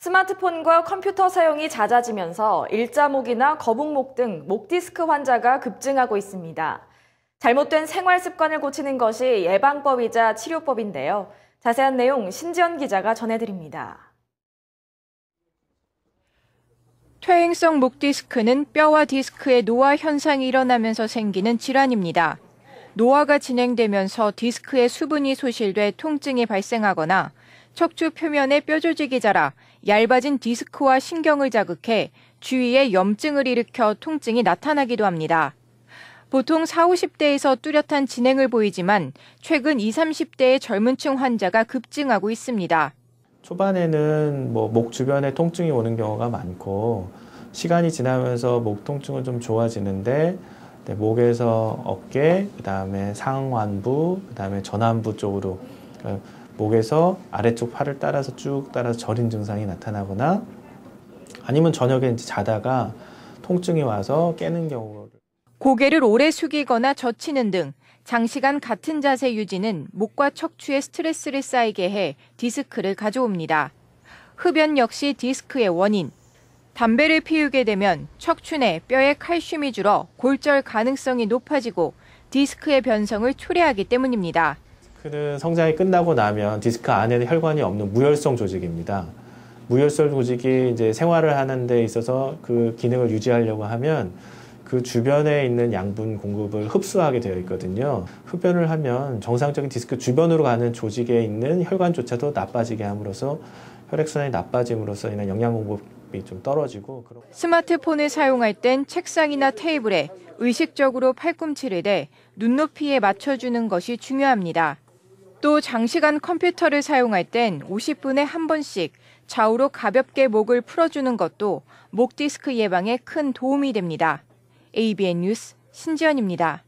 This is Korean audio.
스마트폰과 컴퓨터 사용이 잦아지면서 일자목이나 거북목 등 목디스크 환자가 급증하고 있습니다. 잘못된 생활 습관을 고치는 것이 예방법이자 치료법인데요. 자세한 내용 신지연 기자가 전해드립니다. 퇴행성 목 디스크는 뼈와 디스크의 노화 현상이 일어나면서 생기는 질환입니다. 노화가 진행되면서 디스크의 수분이 소실돼 통증이 발생하거나 척추 표면에 뼈 조직이 자라 얇아진 디스크와 신경을 자극해 주위에 염증을 일으켜 통증이 나타나기도 합니다. 보통 4 50대에서 뚜렷한 진행을 보이지만 최근 2 30대의 젊은 층 환자가 급증하고 있습니다. 초반에는 뭐목 주변에 통증이 오는 경우가 많고 시간이 지나면서 목 통증은 좀 좋아지는데 네, 목에서 어깨, 그다음에 상완부, 그다음에 전완부 쪽으로 그러니까 목에서 아래쪽 팔을 따라서 쭉 따라서 저린 증상이 나타나거나 아니면 저녁에 이제 자다가 통증이 와서 깨는 경우를 고개를 오래 숙이거나 젖히는 등 장시간 같은 자세 유지는 목과 척추에 스트레스를 쌓이게 해 디스크를 가져옵니다. 흡연 역시 디스크의 원인. 담배를 피우게 되면 척추 내 뼈의 칼슘이 줄어 골절 가능성이 높아지고 디스크의 변성을 초래하기 때문입니다. 그는 성장이 끝나고 나면 디스크 안에는 혈관이 없는 무혈성 조직입니다. 무혈성 조직이 이제 생활을 하는데 있어서 그 기능을 유지하려고 하면 그 주변에 있는 양분 공급을 흡수하게 되어 있거든요. 흡연을 하면 정상적인 디스크 주변으로 가는 조직에 있는 혈관조차도 나빠지게 함으로써 혈액순환이 나빠짐으로써 인한 영양 공급이 좀 떨어지고 스마트폰을 사용할 땐 책상이나 테이블에 의식적으로 팔꿈치를 대 눈높이에 맞춰주는 것이 중요합니다. 또 장시간 컴퓨터를 사용할 땐 50분에 한 번씩 좌우로 가볍게 목을 풀어주는 것도 목 디스크 예방에 큰 도움이 됩니다. ABN 뉴스 신지연입니다.